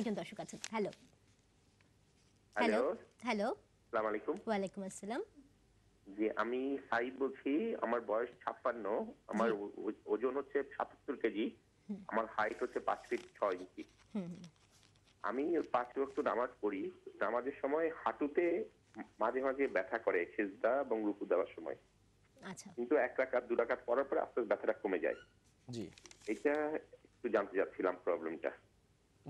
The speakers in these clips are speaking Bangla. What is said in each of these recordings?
একজন দর্শক আছেন হ্যালো হ্যালো হ্যালো আসসালামু আলাইকুম ওয়া আলাইকুম আসসালাম জি আমি সাইদ বলছি আমার বয়স 56 আমার ওজন হচ্ছে 77 কেজি আমার হাইট হচ্ছে 5 ফিট 6 ইঞ্চি আমি পাঁচ ওয়াক্ত নামাজ পড়ি নামাজের সময় হাঁটুতে মাঝে মাঝে ব্যথা করে সেজদা এবং রুকু দেওয়ার সময় আচ্ছা কিন্তু এক রাকাত দু রাকাত পরার পরে আস্তে আস্তে ব্যথাটা কমে যায় জি এটা একটু জানতে চাচ্ছিলাম প্রবলেমটা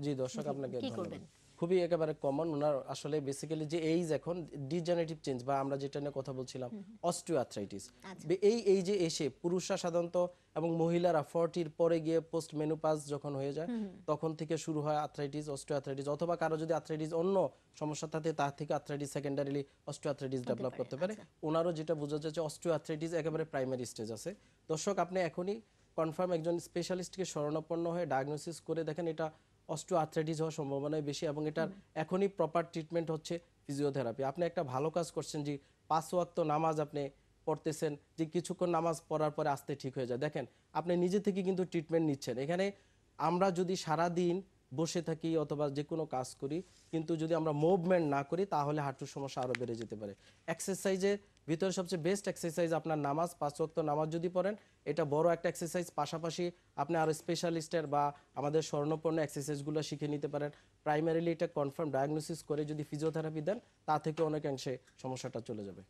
জি দর্শক আপনাকে কি করবেন খুবই একেবারে কমন ওনার আসলে বেসিক্যালি যে এইজ এখন ডিজেনারেটিভ চেঞ্জ বা আমরা যেটা নিয়ে কথা বলছিলাম অস্টিওআর্থ্রাইটিস আচ্ছা। এই এই যে এসে পুরুষরা সাধারণত এবং মহিলারা ফর্টির পরে গিয়ে পোস্ট মেনুপাস যখন হয়ে যায় তখন থেকে শুরু হয় আর্থ্রাইটিস অস্টিওআর্থ্রাইটিস অথবা কারো যদি আর্থ্রাইটিস অন্য সমস্যা থাকে তার থেকে আর্থ্রাইটিস সেকেন্ডারিলি অস্টিওআর্থ্রাইটিস ডেভেলপ করতে পারে আচ্ছা। ওনারও যেটা বোঝা যাচ্ছে অস্টিওআর্থ্রাইটিস একেবারে প্রাইমারি স্টেজ আছে দর্শক আপনি এখনই কনফার্ম একজন স্পেশালিস্টকে শরণাপন্ন হয়ে ডায়াগনোসিস করে দেখেন এটা অস্ট্রো আর্থ্রাইটিস হওয়ার সম্ভাবনাই বেশি এবং এটার এখনই প্রপার ট্রিটমেন্ট হচ্ছে ফিজিওথেরাপি আপনি একটা ভালো কাজ করছেন যে পাঁচ ওয়াক্ত নামাজ আপনি পড়তেছেন যে কিছুক্ষণ নামাজ পড়ার পরে আসতে ঠিক হয়ে যায় দেখেন আপনি নিজে থেকে কিন্তু ট্রিটমেন্ট নিচ্ছেন এখানে আমরা যদি সারা দিন বসে থাকি অথবা যে কোনো কাজ করি কিন্তু যদি আমরা মুভমেন্ট না করি তাহলে হাঁটুর সমস্যা আরও বেড়ে যেতে পারে এক্সারসাইজের ভিতরে সবচেয়ে বেস্ট এক্সারসাইজ আপনার নামাজ পাঁচ ওয়াক্ত নামাজ যদি পড়েন এটা বড় একটা এক্সারসাইজ পাশাপাশি আপনি আরও স্পেশালিস্টের বা আমাদের স্বর্ণপূর্ণ এক্সারসাইজগুলো শিখে নিতে পারেন প্রাইমারিলি এটা কনফার্ম ডায়াগনোসিস করে যদি ফিজিওথেরাপি দেন তা থেকে অনেকাংশে সমস্যাটা চলে যাবে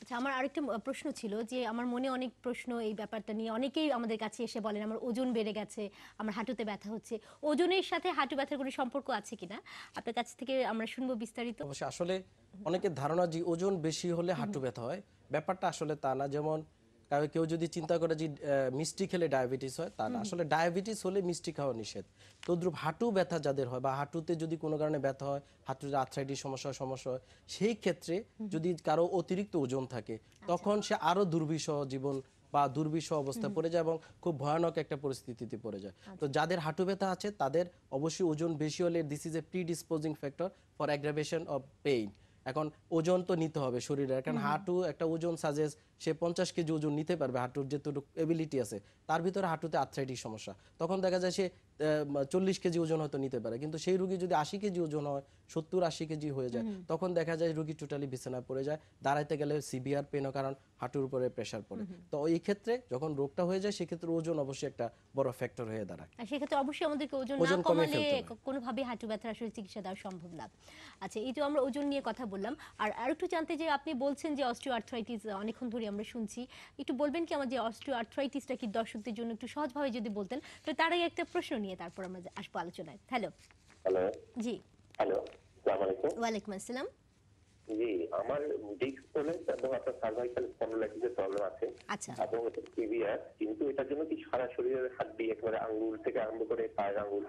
আচ্ছা আমার আরেকটা প্রশ্ন ছিল যে আমার মনে অনেক প্রশ্ন এই ব্যাপারটা নিয়ে অনেকেই আমাদের কাছে এসে বলেন আমার ওজন বেড়ে গেছে আমার হাঁটুতে ব্যথা হচ্ছে ওজনের সাথে হাঁটু ব্যথার কোনো সম্পর্ক আছে কিনা আপনার কাছ থেকে আমরা শুনবো বিস্তারিত অবশ্যই আসলে অনেকের ধারণা যে ওজন বেশি হলে হাঁটু ব্যথা হয় ব্যাপারটা আসলে তা না যেমন কারণ কেউ যদি চিন্তা করে যে মিষ্টি খেলে ডায়াবেটিস হয় তা না আসলে ডায়াবেটিস হলে মিষ্টি খাওয়া নিষেধ তদ্রুপ হাঁটু ব্যথা যাদের হয় বা হাঁটুতে যদি কোনো কারণে ব্যথা হয় হাঁটুতে আর্থ্রাইটিস সমস্যা সমস্যা হয় সেই ক্ষেত্রে যদি কারো অতিরিক্ত ওজন থাকে আচ্ছা। তখন সে আরও দুর্বিষহ জীবন বা দুর্বিষ অবস্থায় পড়ে যায় এবং খুব ভয়ানক একটা পরিস্থিতিতে পড়ে যায় আচ্ছা। তো যাদের হাঁটু ব্যথা আছে তাদের অবশ্যই ওজন বেশি হলে this is a predisposing factor for aggravation of pain এখন ওজন তো নিতে হবে শরীরের কারণ হাঁটু একটা ওজন সাজেস্ট সে পঞ্চাশ কেজি ওজন নিতে পারবে হাঁটুর যেটুকু এবিলিটি আছে তার ভিতরে হাঁটুতে আর্থ্রাইটিক সমস্যা তখন দেখা যায় সে চল্লিশ কেজি ওজন হয়তো নিতে পারে কিন্তু সেই রুগী যদি আশি কেজি ওজন হয় সত্তর আশি কেজি হয়ে যায় তখন দেখা যায় রুগী টোটালি বিছানায় পড়ে যায় দাঁড়াইতে গেলে সিভিয়ার পেনও কারণ হাঁটুর উপরে প্রেশার পড়ে তো এই ক্ষেত্রে যখন রোগটা হয়ে যায় সেক্ষেত্রে ওজন অবশ্যই একটা বড় ফ্যাক্টর হয়ে দাঁড়ায় সেক্ষেত্রে অবশ্যই আমাদেরকে ওজন ওজন কমালে কোনোভাবে হাঁটু ব্যথার আসলে চিকিৎসা দেওয়া সম্ভব না আচ্ছা এই যে আমরা ওজন নিয়ে কথা বললাম আর আর একটু জানতে যে আপনি বলছেন যে অস্টিওআর্থ্রাইটিস অনেকক্ষণ ধরে আমরা শুনছি একটু বলবেন কি আমাদের যে অস্টিওআর্থ্রাইটিসটা কি দর্শকদের জন্য একটু সহজভাবে যদি বলতেন তাহলে তার একটা প্রশ্ন নিয়ে তারপর আমরা আসবো আলোচনায় হ্যালো হ্যালো জি হ্যালো ওয়ালাইকুম আসসালাম জি আমার ডিস্ক প্রবলেম এবং আপনার সার্ভাইকাল স্পন্ডোলাইটিসের প্রবলেম আছে আচ্ছা। এবং সিভিয়ার কিন্তু এটার জন্য কি সারা শরীরের হাত দিয়ে একবারে আঙ্গুল থেকে আরম্ভ করে পায়ের আঙ্গুল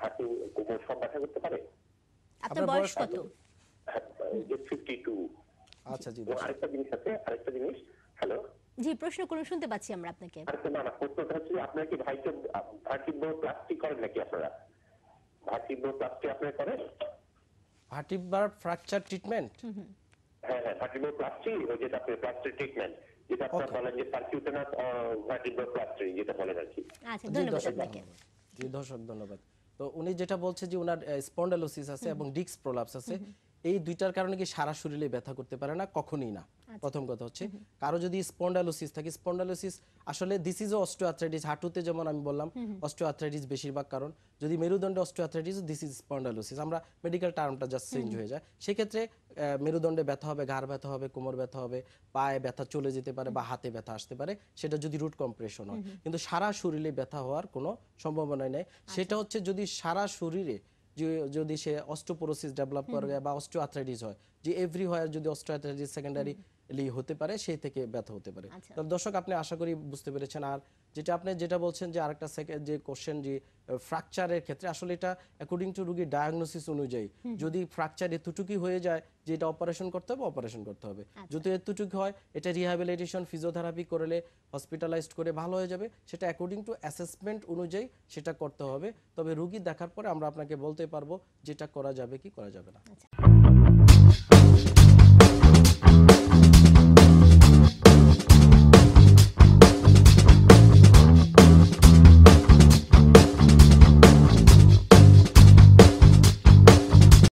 হাতে কোমর সব ব্যথা করতে পারে আপনার বয়স কত হ্যাঁ, আচ্ছা জি আরেকটা জিনিস আছে আরেকটা জিনিস হ্যালো জি প্রশ্ন করুন শুনতে পাচ্ছি আমরা আপনাকে না না প্রশ্নটা হচ্ছে আপনার কি ভাইকে করেন নাকি আপনারা করেন ফ্র্যাকচার ট্রিটমেন্ট হ্যাঁ হ্যাঁ ভার্টিব্রোপ্লাস্টি ওই যেটা আপনি প্লাস্টিক ট্রিটমেন্ট যেটা আপনার বলেন যে পার্কিউটেনাস ভার্টিব্রোপ্লাস্টি যেটা বলেন আর কি আচ্ছা ধন্যবাদ আপনাকে জি দর্শক ধন্যবাদ তো উনি যেটা বলছে যে উনার স্পন্ডালোসিস আছে এবং ডিস্ক প্রলাপস আছে এই দুইটার কারণে কি সারা শরীরে ব্যথা করতে পারে না কখনই না আচ্ছা। প্রথম কথা হচ্ছে কারো যদি স্পন্ডালোসিস থাকে স্পন্ডালোসিস আসলে দিস ইজ অস্টিওআর্থ্রাইটিস হাঁটুতে যেমন আমি বললাম অস্টিওআর্থ্রাইটিস বেশিরভাগ কারণ যদি মেরুদণ্ডে অস্টিওআর্থ্রাইটিস দিস ইজ স্পন্ডালোসিস আমরা মেডিকেল টার্মটা জাস্ট চেঞ্জ হয়ে যায় সেক্ষেত্রে মেরুদণ্ডে ব্যথা হবে ঘাড় ব্যথা হবে কোমর ব্যথা হবে পায়ে ব্যথা চলে যেতে পারে বা হাতে ব্যথা আসতে পারে সেটা যদি রুট কম্প্রেশন হয় কিন্তু সারা শরীরে ব্যথা হওয়ার কোনো সম্ভাবনা নেই আচ্ছা। সেটা হচ্ছে যদি সারা শরীরে যদি সে অস্টোপোরোসিস ডেভেলপ করে বা অস্টিওআর্থ্রাইটিস হয় যে এভরি হোয়ার যদি অস্টিওআর্থ্রাইটিস সেকেন্ডারি লি হতে পারে সেই থেকে ব্যথা হতে পারে আচ্ছা। তাহলে দর্শক আপনি আশা করি বুঝতে পেরেছেন আর যেটা আপনি যেটা বলছেন যে আরেকটা সেকেন্ড যে কোশ্চেন যে ফ্র্যাকচারের ক্ষেত্রে আসলে এটা অ্যাকর্ডিং টু রুগীর ডায়াগনোসিস অনুযায়ী যদি ফ্র্যাকচার এতটুকুই হয়ে যায় যে এটা অপারেশন করতে হবে অপারেশন করতে হবে আচ্ছা। যদি এতটুকু হয় এটা রিহ্যাবিলিটেশন ফিজিওথেরাপি করলে হসপিটালাইজড করে ভালো হয়ে যাবে সেটা অ্যাকর্ডিং টু অ্যাসেসমেন্ট অনুযায়ী সেটা করতে হবে তবে রুগী দেখার পরে আমরা আপনাকে বলতে পারবো যেটা করা যাবে কি করা যাবে না আচ্ছা।